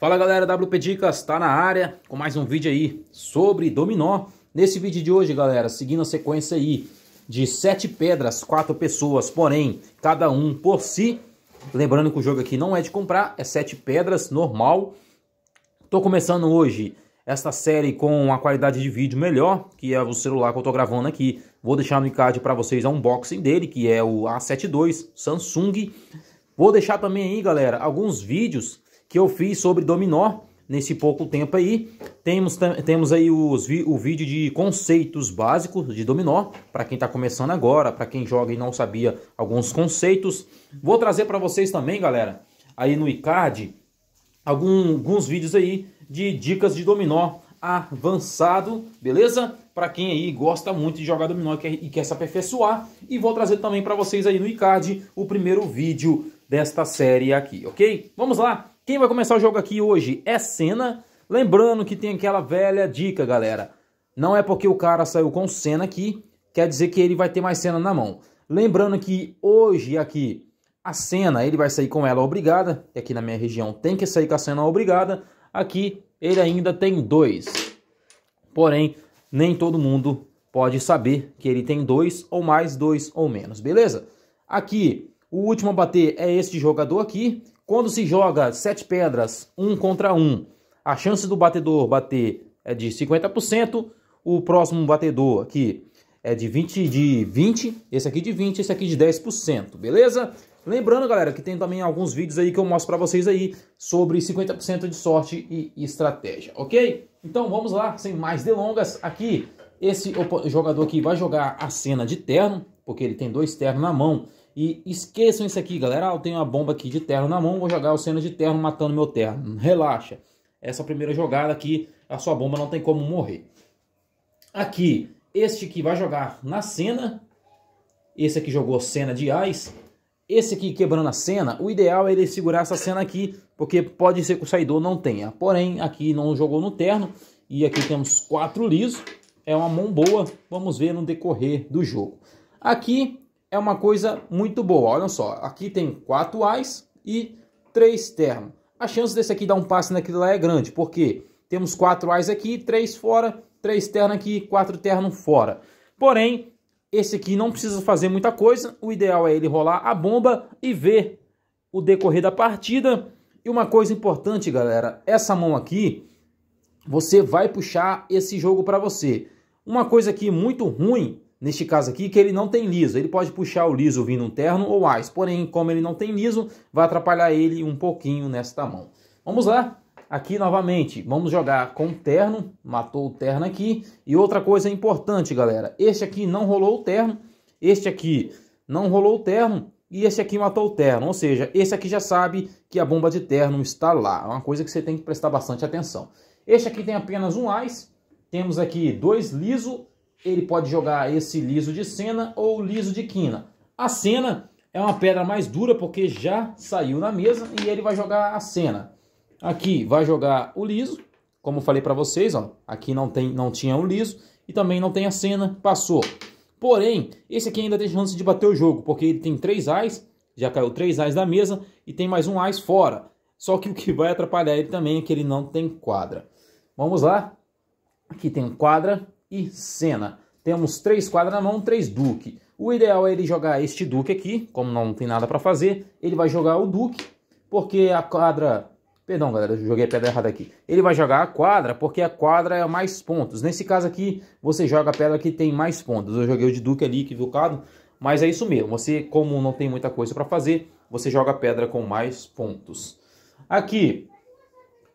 Fala galera, WP Dicas tá na área com mais um vídeo aí sobre dominó. Nesse vídeo de hoje, galera, seguindo a sequência aí de sete pedras, quatro pessoas, porém, cada um por si. Lembrando que o jogo aqui não é de comprar, é sete pedras, normal. Tô começando hoje esta série com a qualidade de vídeo melhor, que é o celular que eu tô gravando aqui. Vou deixar no iCard para vocês a unboxing dele, que é o A72 Samsung. Vou deixar também aí, galera, alguns vídeos que eu fiz sobre dominó nesse pouco tempo aí. Temos, temos aí os, o vídeo de conceitos básicos de dominó, para quem está começando agora, para quem joga e não sabia alguns conceitos. Vou trazer para vocês também, galera, aí no iCard, algum, alguns vídeos aí de dicas de dominó avançado, beleza? Para quem aí gosta muito de jogar dominó e quer, e quer se aperfeiçoar. E vou trazer também para vocês aí no iCard o primeiro vídeo desta série aqui, ok? Vamos lá! Quem vai começar o jogo aqui hoje é Senna. Lembrando que tem aquela velha dica, galera. Não é porque o cara saiu com Senna aqui, quer dizer que ele vai ter mais Senna na mão. Lembrando que hoje aqui a Senna, ele vai sair com ela obrigada, E aqui na minha região tem que sair com a Senna obrigada. Aqui ele ainda tem dois. Porém, nem todo mundo pode saber que ele tem dois ou mais, dois ou menos, beleza? Aqui, o último a bater é este jogador aqui, quando se joga sete pedras, um contra um, a chance do batedor bater é de 50%, o próximo batedor aqui é de 20 de 20, esse aqui de 20, esse aqui de 10%, beleza? Lembrando, galera, que tem também alguns vídeos aí que eu mostro para vocês aí sobre 50% de sorte e estratégia, OK? Então vamos lá, sem mais delongas, aqui esse jogador aqui vai jogar a cena de terno, porque ele tem dois ternos na mão e esqueçam isso aqui, galera. Ah, eu tenho uma bomba aqui de terno na mão, vou jogar o cena de terno matando meu terno. Relaxa. Essa primeira jogada aqui, a sua bomba não tem como morrer. Aqui, este que vai jogar na cena. Esse aqui jogou cena de ás. Esse aqui quebrando a cena, o ideal é ele segurar essa cena aqui, porque pode ser que o saidor não tenha. Porém, aqui não jogou no terno. E aqui temos quatro lisos. É uma mão boa. Vamos ver no decorrer do jogo. Aqui é uma coisa muito boa. Olha só, aqui tem quatro A's e três termos. A chance desse aqui dar um passe naquilo lá é grande, porque temos quatro A's aqui, três fora, três ternos aqui, quatro ternos fora. Porém, esse aqui não precisa fazer muita coisa. O ideal é ele rolar a bomba e ver o decorrer da partida. E uma coisa importante, galera, essa mão aqui, você vai puxar esse jogo para você. Uma coisa aqui muito ruim neste caso aqui, que ele não tem liso. Ele pode puxar o liso vindo um terno ou ás. Porém, como ele não tem liso, vai atrapalhar ele um pouquinho nesta mão. Vamos lá? Aqui novamente, vamos jogar com terno. Matou o terno aqui. E outra coisa importante, galera. Este aqui não rolou o terno. Este aqui não rolou o terno. E esse aqui matou o terno, ou seja, esse aqui já sabe que a bomba de terno está lá. É uma coisa que você tem que prestar bastante atenção. Este aqui tem apenas um ás. Temos aqui dois liso ele pode jogar esse liso de cena ou liso de quina. A cena é uma pedra mais dura porque já saiu na mesa e ele vai jogar a cena. Aqui vai jogar o liso, como falei para vocês, ó, aqui não, tem, não tinha o liso e também não tem a cena. passou. Porém, esse aqui ainda tem chance de bater o jogo, porque ele tem três ais, já caiu três ais da mesa e tem mais um ais fora. Só que o que vai atrapalhar ele também é que ele não tem quadra. Vamos lá. Aqui tem um quadra, e Senna. Temos três quadras na mão, três duque. O ideal é ele jogar este duque aqui, como não tem nada para fazer, ele vai jogar o duque, porque a quadra... Perdão, galera, eu joguei a pedra errada aqui. Ele vai jogar a quadra, porque a quadra é mais pontos. Nesse caso aqui, você joga a pedra que tem mais pontos. Eu joguei o de duque ali, equivocado, mas é isso mesmo. Você, como não tem muita coisa para fazer, você joga a pedra com mais pontos. Aqui,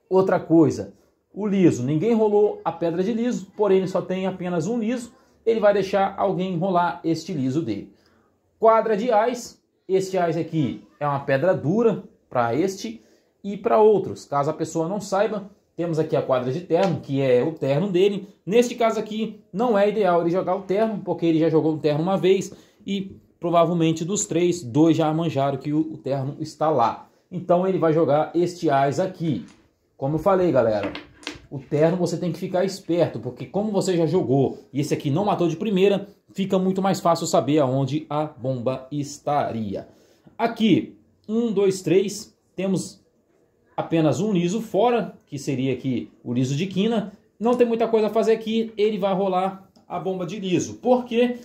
outra coisa o liso. Ninguém rolou a pedra de liso, porém ele só tem apenas um liso. Ele vai deixar alguém rolar este liso dele. Quadra de ais. Este ais aqui é uma pedra dura para este e para outros. Caso a pessoa não saiba, temos aqui a quadra de terno, que é o terno dele. Neste caso aqui, não é ideal ele jogar o terno, porque ele já jogou o terno uma vez e provavelmente dos três, dois já manjaram que o, termo terno está lá. Então ele vai jogar este ais aqui. Como eu falei, galera, o terno você tem que ficar esperto, porque como você já jogou e esse aqui não matou de primeira, fica muito mais fácil saber aonde a bomba estaria. Aqui, 1, 2, 3, temos apenas um liso fora, que seria aqui o liso de quina. Não tem muita coisa a fazer aqui, ele vai rolar a bomba de liso. porque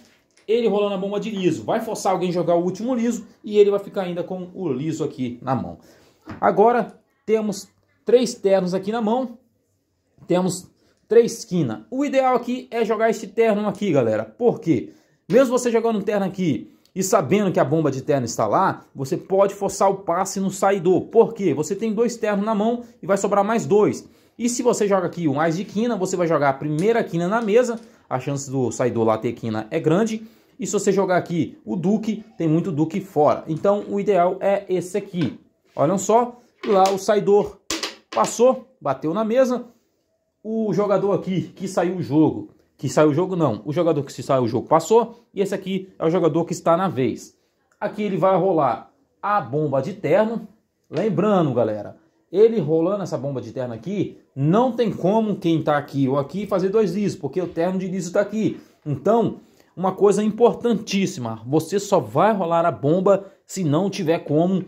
Ele rolando a bomba de liso, vai forçar alguém jogar o último liso e ele vai ficar ainda com o liso aqui na mão. Agora temos três ternos aqui na mão, temos três quina. O ideal aqui é jogar este terno aqui, galera. Por quê? Mesmo você jogando um terno aqui e sabendo que a bomba de terno está lá, você pode forçar o passe no saidor. Por quê? Você tem dois ternos na mão e vai sobrar mais dois. E se você joga aqui o mais de quina, você vai jogar a primeira quina na mesa. A chance do saidor lá ter quina é grande. E se você jogar aqui o duque, tem muito duque fora. Então o ideal é esse aqui. Olham só, lá o saidor passou, bateu na mesa, o jogador aqui que saiu o jogo, que saiu o jogo não, o jogador que se saiu o jogo passou, e esse aqui é o jogador que está na vez. Aqui ele vai rolar a bomba de terno, lembrando galera, ele rolando essa bomba de terno aqui, não tem como quem está aqui ou aqui fazer dois lisos, porque o terno de liso está aqui. Então, uma coisa importantíssima, você só vai rolar a bomba se não tiver como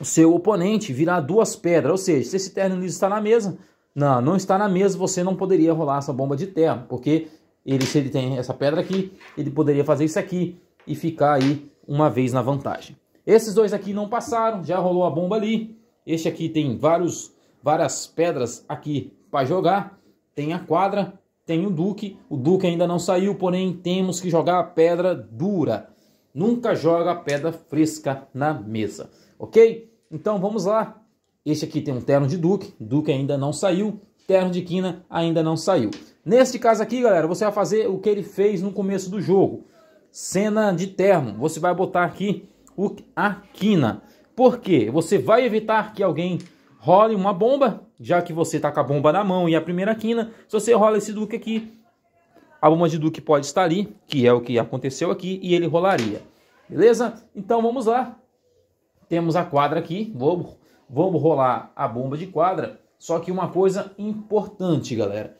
o seu oponente virar duas pedras, ou seja, se esse terno liso está na mesa, não, não está na mesa, você não poderia rolar essa bomba de terra, porque ele, se ele tem essa pedra aqui, ele poderia fazer isso aqui e ficar aí uma vez na vantagem. Esses dois aqui não passaram, já rolou a bomba ali. Este aqui tem vários, várias pedras aqui para jogar. Tem a quadra, tem o Duque. O Duque ainda não saiu, porém temos que jogar a pedra dura. Nunca joga a pedra fresca na mesa, ok? Então vamos lá. Este aqui tem um terno de Duque, Duque ainda não saiu, terno de Quina ainda não saiu. Neste caso aqui, galera, você vai fazer o que ele fez no começo do jogo. Cena de terno, você vai botar aqui o, a Quina. Por quê? Você vai evitar que alguém role uma bomba, já que você está com a bomba na mão e a primeira quina, se você rola esse Duque aqui, a bomba de Duque pode estar ali, que é o que aconteceu aqui, e ele rolaria. Beleza? Então vamos lá. Temos a quadra aqui, vou Vamos rolar a bomba de quadra. Só que uma coisa importante, galera.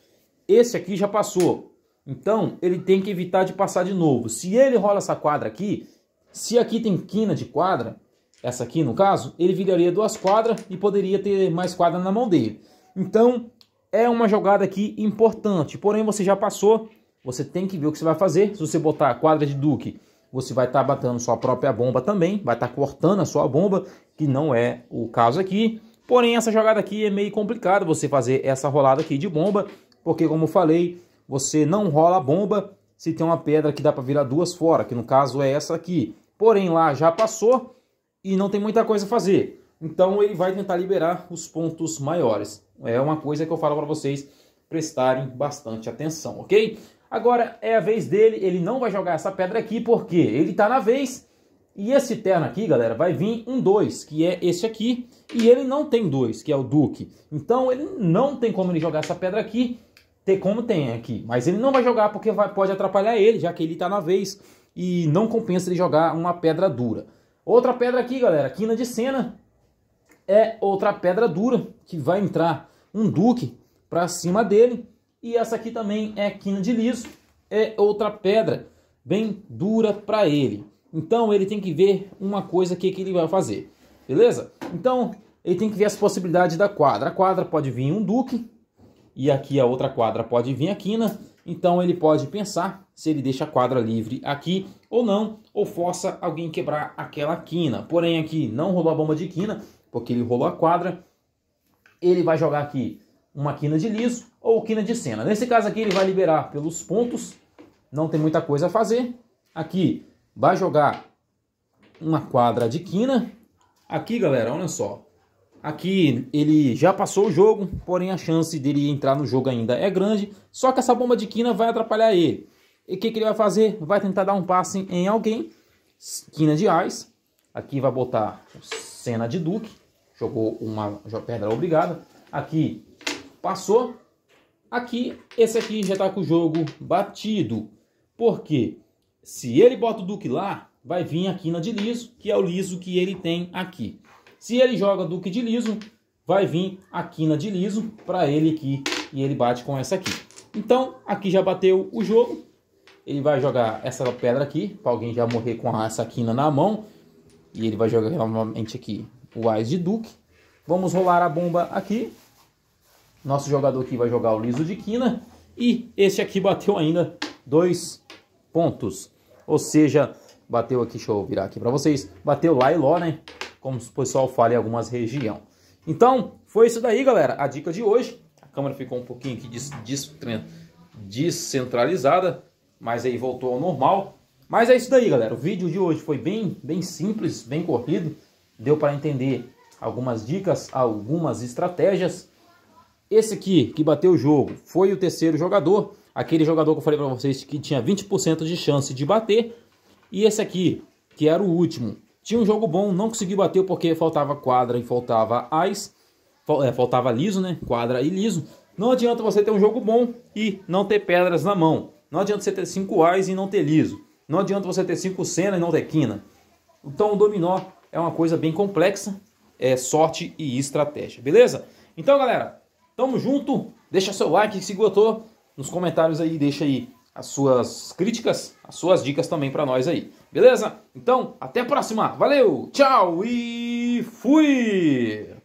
Esse aqui já passou. Então, ele tem que evitar de passar de novo. Se ele rola essa quadra aqui, se aqui tem quina de quadra, essa aqui no caso, ele viraria duas quadras e poderia ter mais quadra na mão dele. Então, é uma jogada aqui importante. Porém, você já passou, você tem que ver o que você vai fazer. Se você botar a quadra de duque você vai estar tá batendo sua própria bomba também, vai estar tá cortando a sua bomba, que não é o caso aqui. Porém, essa jogada aqui é meio complicada você fazer essa rolada aqui de bomba, porque como eu falei, você não rola a bomba se tem uma pedra que dá para virar duas fora, que no caso é essa aqui. Porém, lá já passou e não tem muita coisa a fazer. Então ele vai tentar liberar os pontos maiores. É uma coisa que eu falo para vocês prestarem bastante atenção, ok? Agora é a vez dele, ele não vai jogar essa pedra aqui porque ele está na vez. E esse terno aqui, galera, vai vir um 2, que é esse aqui. E ele não tem 2, que é o Duque. Então ele não tem como ele jogar essa pedra aqui. Tem como tem aqui. Mas ele não vai jogar porque vai, pode atrapalhar ele, já que ele está na vez. E não compensa ele jogar uma pedra dura. Outra pedra aqui, galera, quina de cena. É outra pedra dura que vai entrar um Duque para cima dele. E essa aqui também é quina de liso, é outra pedra bem dura para ele. Então ele tem que ver uma coisa que, que ele vai fazer, beleza? Então ele tem que ver as possibilidades da quadra. A quadra pode vir um duque, e aqui a outra quadra pode vir a quina. Então ele pode pensar se ele deixa a quadra livre aqui ou não, ou força alguém quebrar aquela quina. Porém aqui não rolou a bomba de quina, porque ele rolou a quadra. Ele vai jogar aqui uma quina de liso, ou quina de cena. Nesse caso aqui ele vai liberar pelos pontos, não tem muita coisa a fazer. Aqui vai jogar uma quadra de quina. Aqui, galera, olha só. Aqui ele já passou o jogo, porém a chance dele entrar no jogo ainda é grande. Só que essa bomba de quina vai atrapalhar ele. E o que, que, ele vai fazer? Vai tentar dar um passe em alguém. Quina de ais. Aqui vai botar cena de duque. Jogou uma pedra obrigada. Aqui passou. Aqui, esse aqui já está com o jogo batido. Porque se ele bota o Duque lá, vai vir aqui na de liso, que é o liso que ele tem aqui. Se ele joga Duque de liso, vai vir a quina de liso para ele aqui e ele bate com essa aqui. Então, aqui já bateu o jogo. Ele vai jogar essa pedra aqui, para alguém já morrer com essa quina na mão. E ele vai jogar novamente aqui o Ás de Duque. Vamos rolar a bomba aqui. Nosso jogador aqui vai jogar o liso de quina. E esse aqui bateu ainda dois pontos. Ou seja, bateu aqui, deixa eu virar aqui para vocês. Bateu lá e ló, né? Como o pessoal fala em algumas regiões. Então, foi isso daí, galera. A dica de hoje. A câmera ficou um pouquinho aqui des, des, descentralizada. Mas aí voltou ao normal. Mas é isso daí, galera. O vídeo de hoje foi bem, bem simples, bem corrido. Deu para entender algumas dicas, algumas estratégias. Esse aqui que bateu o jogo foi o terceiro jogador, aquele jogador que eu falei para vocês que tinha 20% de chance de bater. E esse aqui, que era o último, tinha um jogo bom, não conseguiu bater porque faltava quadra e faltava ice, é, faltava liso, né? Quadra e liso. Não adianta você ter um jogo bom e não ter pedras na mão. Não adianta você ter 5 ais e não ter liso. Não adianta você ter 5 cena e não ter quina. Então o dominó é uma coisa bem complexa, é sorte e estratégia, beleza? Então, galera, Tamo junto. Deixa seu like se gostou. Nos comentários aí, deixa aí as suas críticas, as suas dicas também para nós aí. Beleza? Então, até a próxima. Valeu, tchau e fui!